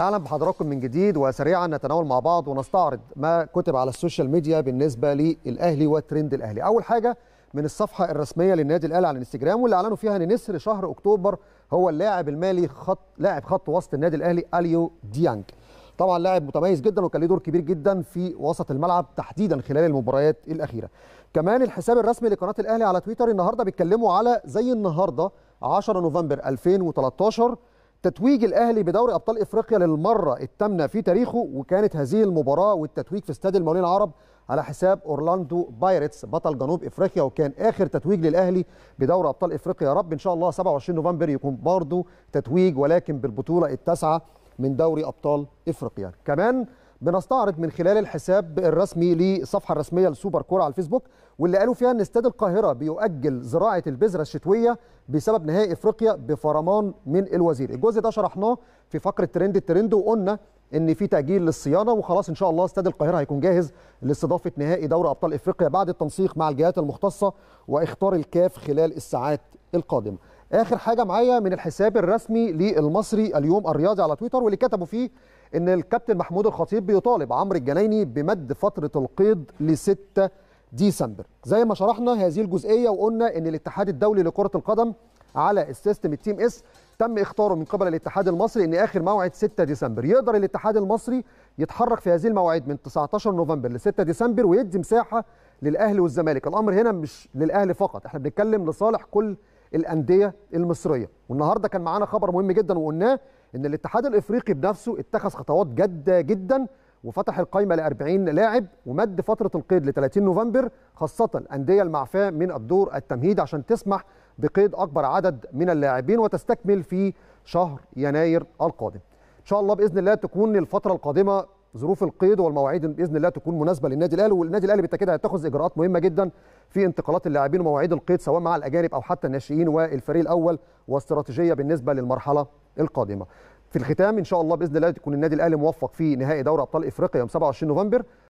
اهلا بحضراتكم من جديد وسريعا نتناول مع بعض ونستعرض ما كتب على السوشيال ميديا بالنسبه للاهلي وترند الاهلي اول حاجه من الصفحه الرسميه للنادي الاهلي على الانستجرام واللي اعلنوا فيها ان نسر شهر اكتوبر هو اللاعب المالي خط لاعب خط وسط النادي الاهلي اليو ديانج طبعا لاعب متميز جدا وكان له دور كبير جدا في وسط الملعب تحديدا خلال المباريات الاخيره كمان الحساب الرسمي لقناه الاهلي على تويتر النهارده بيتكلموا على زي النهارده 10 نوفمبر 2013 تتويج الاهلي بدوري ابطال افريقيا للمره الثامنه في تاريخه وكانت هذه المباراه والتتويج في استاد المولين العرب على حساب اورلاندو بايرتس بطل جنوب افريقيا وكان اخر تتويج للاهلي بدوري ابطال افريقيا يا رب ان شاء الله 27 نوفمبر يكون برضه تتويج ولكن بالبطوله التاسعه من دوري ابطال افريقيا كمان بنستعرض من خلال الحساب الرسمي للصفحه الرسميه لسوبر كوره على الفيسبوك واللي قالوا فيها ان استاد القاهره بيؤجل زراعه البذره الشتويه بسبب نهائي افريقيا بفرمان من الوزير الجزء ده شرحناه في فقره ترند الترند وقلنا ان في تاجيل للصيانه وخلاص ان شاء الله استاد القاهره هيكون جاهز لاستضافه نهائي دوري ابطال افريقيا بعد التنسيق مع الجهات المختصه واختار الكاف خلال الساعات القادمه اخر حاجه معايا من الحساب الرسمي للمصري اليوم الرياضي على تويتر واللي كتبوا فيه ان الكابتن محمود الخطيب بيطالب عمرو الجنايني بمد فتره القيد ل 6 ديسمبر زي ما شرحنا هذه الجزئيه وقلنا ان الاتحاد الدولي لكره القدم على السيستم التيم اس تم اختاره من قبل الاتحاد المصري ان اخر موعد 6 ديسمبر يقدر الاتحاد المصري يتحرك في هذه المواعيد من 19 نوفمبر ل 6 ديسمبر ويدي مساحه للاهلي والزمالك الامر هنا مش للاهلي فقط احنا بنتكلم لصالح كل الانديه المصريه والنهارده كان معانا خبر مهم جدا وقلناه ان الاتحاد الافريقي بنفسه اتخذ خطوات جاده جدا وفتح القايمه ل 40 لاعب ومد فتره القيد ل 30 نوفمبر خاصه الانديه المعفاه من الدور التمهيدي عشان تسمح بقيد اكبر عدد من اللاعبين وتستكمل في شهر يناير القادم. ان شاء الله باذن الله تكون الفتره القادمه ظروف القيد والمواعيد باذن الله تكون مناسبه للنادي الاهلي والنادي الاهلي بالتاكيد هيتخذ اجراءات مهمه جدا في انتقالات اللاعبين ومواعيد القيد سواء مع الاجانب او حتى الناشئين والفريق الاول واستراتيجيه بالنسبه للمرحله القادمه. في الختام ان شاء الله باذن الله تكون النادي الاهلي موفق في نهائي دوري ابطال افريقيا يوم 27 نوفمبر